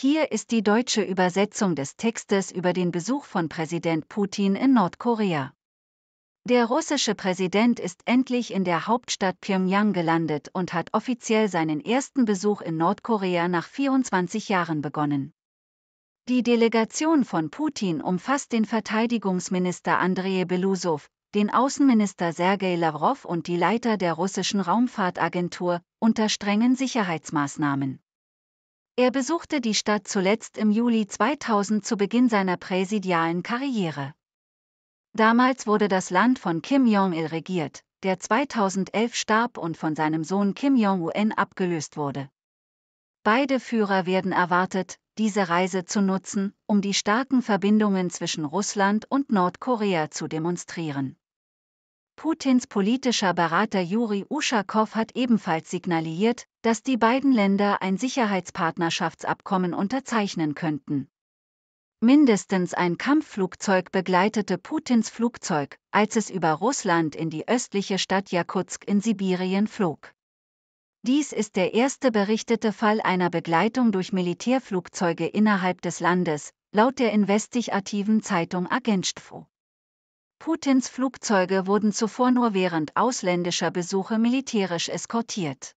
Hier ist die deutsche Übersetzung des Textes über den Besuch von Präsident Putin in Nordkorea. Der russische Präsident ist endlich in der Hauptstadt Pyongyang gelandet und hat offiziell seinen ersten Besuch in Nordkorea nach 24 Jahren begonnen. Die Delegation von Putin umfasst den Verteidigungsminister Andrei Belusow, den Außenminister Sergei Lavrov und die Leiter der russischen Raumfahrtagentur, unter strengen Sicherheitsmaßnahmen. Er besuchte die Stadt zuletzt im Juli 2000 zu Beginn seiner präsidialen Karriere. Damals wurde das Land von Kim Jong-il regiert, der 2011 starb und von seinem Sohn Kim Jong-un abgelöst wurde. Beide Führer werden erwartet, diese Reise zu nutzen, um die starken Verbindungen zwischen Russland und Nordkorea zu demonstrieren. Putins politischer Berater Juri Uschakow hat ebenfalls signalisiert, dass die beiden Länder ein Sicherheitspartnerschaftsabkommen unterzeichnen könnten. Mindestens ein Kampfflugzeug begleitete Putins Flugzeug, als es über Russland in die östliche Stadt Jakutsk in Sibirien flog. Dies ist der erste berichtete Fall einer Begleitung durch Militärflugzeuge innerhalb des Landes, laut der investigativen Zeitung Agentstwo. Putins Flugzeuge wurden zuvor nur während ausländischer Besuche militärisch eskortiert.